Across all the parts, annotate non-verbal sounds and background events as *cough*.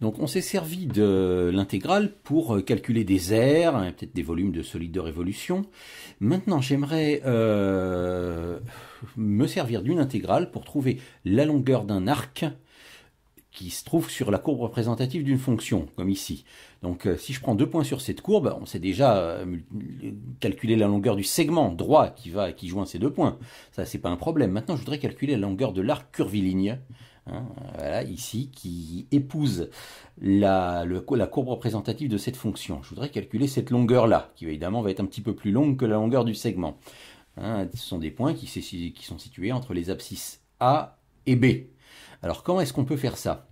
Donc on s'est servi de l'intégrale pour euh, calculer des aires, hein, peut-être des volumes de solides de révolution. Maintenant j'aimerais euh, me servir d'une intégrale pour trouver la longueur d'un arc qui se trouve sur la courbe représentative d'une fonction, comme ici. Donc euh, si je prends deux points sur cette courbe, on sait déjà calculer la longueur du segment droit qui va qui joint ces deux points. Ça, c'est pas un problème. Maintenant, je voudrais calculer la longueur de l'arc curviligne Hein, voilà, ici, qui épouse la, courbe représentative de cette fonction. Je voudrais calculer cette longueur-là, qui évidemment va être un petit peu plus longue que la longueur du segment. Hein, ce sont des points qui, qui, sont situés entre les abscisses A et B. Alors comment est-ce qu'on peut faire ça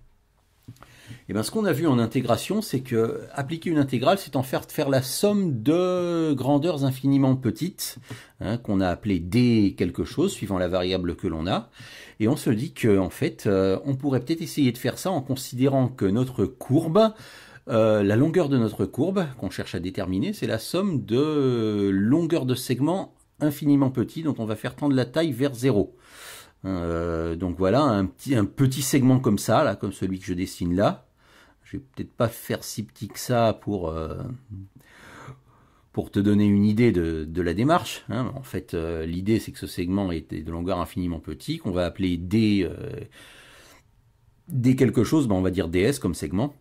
et eh bien, ce qu'on a vu en intégration, c'est que appliquer une intégrale, c'est en faire, faire la somme de grandeurs infiniment petites, hein, qu'on a appelé d quelque chose, suivant la variable que l'on a. Et on se dit que, en fait, euh, on pourrait peut-être essayer de faire ça en considérant que notre courbe, euh, la longueur de notre courbe qu'on cherche à déterminer, c'est la somme de longueurs de segments infiniment petits dont on va faire tendre la taille vers 0. Euh, donc voilà, un petit, un petit segment comme ça, là, comme celui que je dessine là. Je vais peut-être pas faire si petit que ça pour, euh, pour te donner une idée de, la démarche. Hein. En fait, euh, l'idée c'est que ce segment est de longueur infiniment petit, qu'on va appeler D, D quelque chose, ben, on va dire DS comme segment.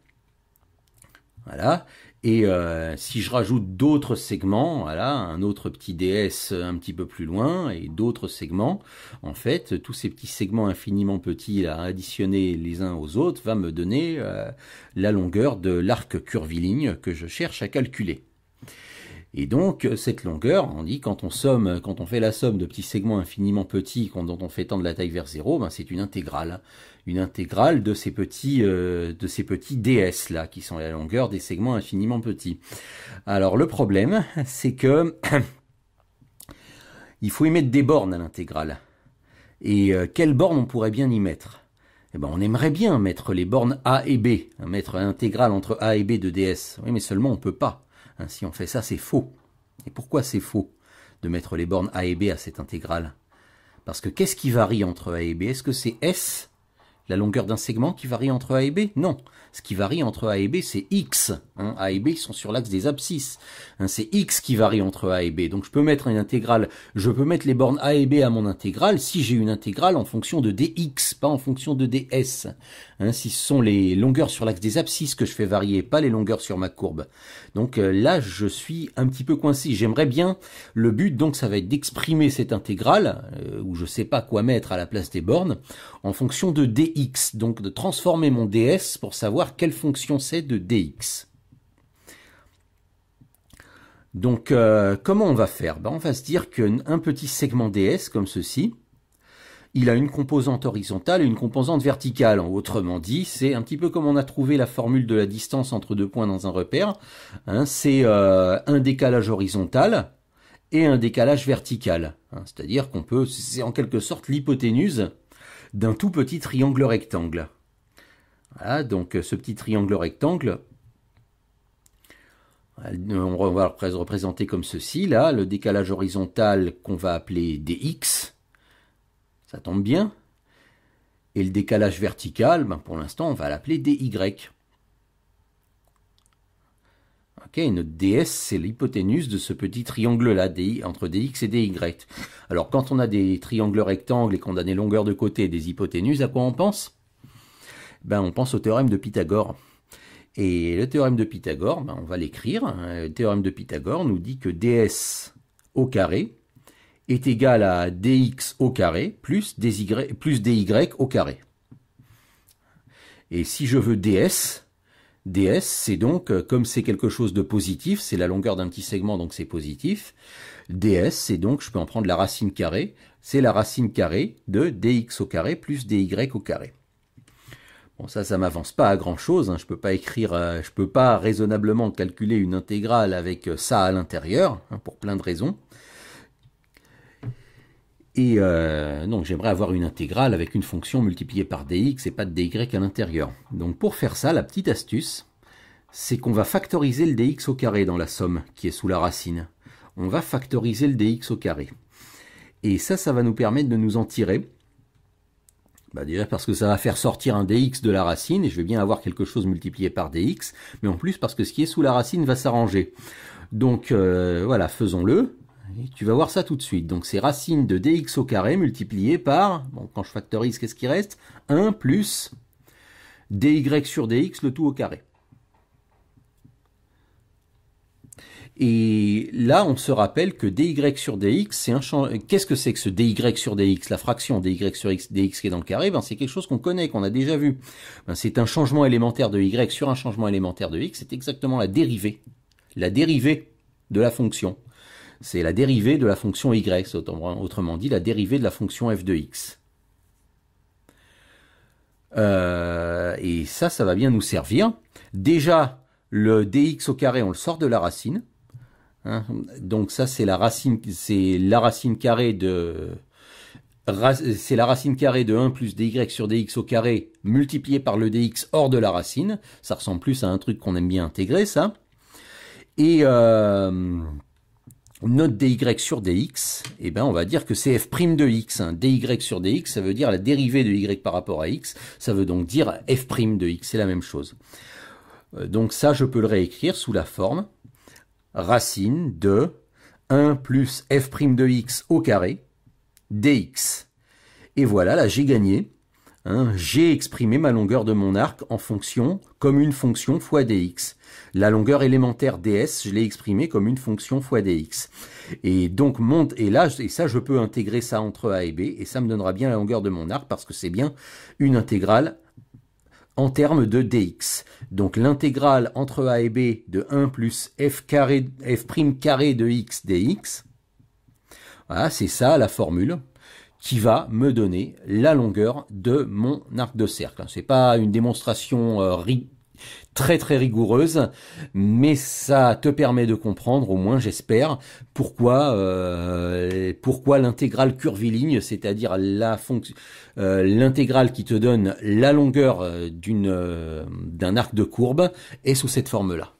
Voilà. Et euh, si je rajoute d'autres segments, voilà, un autre petit DS un petit peu plus loin et d'autres segments, en fait, tous ces petits segments infiniment petits à additionner les uns aux autres, va me donner euh, la longueur de l'arc curviligne que je cherche à calculer. Et donc, cette longueur, on dit, quand on somme, quand on fait la somme de petits segments infiniment petits, dont on fait tendre la taille vers zéro, ben, c'est une intégrale une intégrale de ces petits, euh, de ces petits ds là, qui sont la longueur des segments infiniment petits. Alors le problème, *laughs* c'est que *clears throat* il faut y mettre des bornes à l'intégrale. Et euh, quelles bornes on pourrait bien y mettre eh ben, on aimerait bien mettre les bornes A et B, hein, mettre l'intégrale entre A et B de ds. Oui, mais seulement on ne peut pas. Hein, si on fait ça, c'est faux. Et pourquoi c'est faux de mettre les bornes A et B à cette intégrale Parce que qu'est-ce qui varie entre A et B Est-ce que c'est S la longueur d'un segment qui varie entre A et B Non. Ce qui varie entre A et B, c'est X. Hein. a et B sont sur l'axe des abscisses. Hein. c'est X qui varie entre A et B. Donc je peux mettre une intégrale, je peux mettre les bornes A et B à mon intégrale si j'ai une intégrale en fonction de dx, pas en fonction de ds. Hein. si ce sont les longueurs sur l'axe des abscisses que je fais varier, pas les longueurs sur ma courbe. Donc euh, là, je suis un petit peu coincé. J'aimerais bien, le but donc ça va être d'exprimer cette intégrale, euh, où je sais pas quoi mettre à la place des bornes, en fonction de dx donc de transformer mon ds pour savoir quelle fonction c'est de dx. Donc euh, comment on va faire ben, On va se dire qu'un petit segment ds comme ceci, il a une composante horizontale et une composante verticale. Autrement dit, c'est un petit peu comme on a trouvé la formule de la distance entre deux points dans un repère. Hein. c'est euh, un décalage horizontal et un décalage vertical. Hein. C'est-à-dire qu'on peut, c'est en quelque sorte l'hypoténuse d'un tout petit triangle rectangle. Voilà, donc euh, ce petit triangle rectangle, euh, on va le représenter comme ceci, là, le décalage horizontal qu'on va appeler dx, ça tombe bien, et le décalage vertical, ben, pour l'instant, on va l'appeler dy notre DS, c'est l'hypoténuse de ce petit triangle-là, entre dx et dy. Alors, quand on a des triangles rectangles et qu'on a des longueurs de côté et des hypoténuses, à quoi on pense ben, On pense au théorème de Pythagore. Et le théorème de Pythagore, ben, on va l'écrire. Hein. Le théorème de Pythagore nous dit que ds au carré est égal à dx au carré plus dy, plus dy au carré. Et si je veux ds, DS, c'est donc, euh, comme c'est quelque chose de positif, c'est la longueur d'un petit segment, donc c'est positif. DS, c'est donc, je peux en prendre la racine carrée, c'est la racine carrée de dx au carré plus dy au carré. Bon, ça, ça m'avance pas à grand chose. Hein. Je peux pas écrire, euh, je peux pas raisonnablement calculer une intégrale avec euh, ça à l'intérieur, hein, pour plein de raisons. Et euh, donc j'aimerais avoir une intégrale avec une fonction multipliée par dx et pas de dy à l'intérieur. Donc pour faire ça, la petite astuce, c'est qu'on va factoriser le dx au carré dans la somme qui est sous la racine. On va factoriser le dx au carré. Et ça, ça va nous permettre de nous en tirer. Bah parce que ça va faire sortir un dx de la racine, et je vais bien avoir quelque chose multiplié par dx, mais en plus parce que ce qui est sous la racine va s'arranger. Donc euh, voilà, faisons-le tu vas voir ça tout de suite. Donc c'est racine de dx au carré multiplié par, quand je factorise, qu'est-ce qui reste 1 plus dy sur dx, le tout au carré. Et là, on se rappelle que dy sur dx, c'est un changement. Qu'est-ce que c'est que ce dy sur dx La fraction dy sur x, dx qui est dans le carré, ben, c'est quelque chose qu'on connaît, qu'on a déjà vu. Ben, c'est un changement élémentaire de y sur un changement élémentaire de x, c'est exactement la dérivée. La dérivée de la fonction. C'est la dérivée de la fonction y, autrement dit la dérivée de la fonction f de x. Euh, et ça, ça va bien nous servir. Déjà, le dx au carré, on le sort de la racine. Hein, donc ça, c'est la racine, c'est la racine carrée de c'est la racine carrée de 1 plus dy sur dx au carré multiplié par le dx hors de la racine. Ça ressemble plus à un truc qu'on aime bien intégrer, ça. Et, euh, notre dy sur dx, eh ben on va dire que c'est f' de x. Hein. dy sur dx, ça veut dire la dérivée de y par rapport à x, ça veut donc dire f' de x, c'est la même chose. Euh, donc ça, je peux le réécrire sous la forme racine de 1 plus f' de x au carré dx. Et voilà, là j'ai gagné. Hein, j'ai exprimé ma longueur de mon arc en fonction, comme une fonction fois dx. La longueur élémentaire ds, je l'ai exprimée comme une fonction fois dx. Et donc, monte, et là, et ça, je peux intégrer ça entre a et b, et ça me donnera bien la longueur de mon arc parce que c'est bien une intégrale en termes de dx. Donc l'intégrale entre a et b de 1 plus f f prime carré de x dx. Voilà, c'est ça la formule qui va me donner la longueur de mon arc de cercle. C'est pas une démonstration euh, très très rigoureuse, mais ça te permet de comprendre, au moins j'espère, pourquoi euh, pourquoi l'intégrale curviligne, c'est-à-dire la fonction euh, l'intégrale qui te donne la longueur d'une d'un arc de courbe, est sous cette forme-là.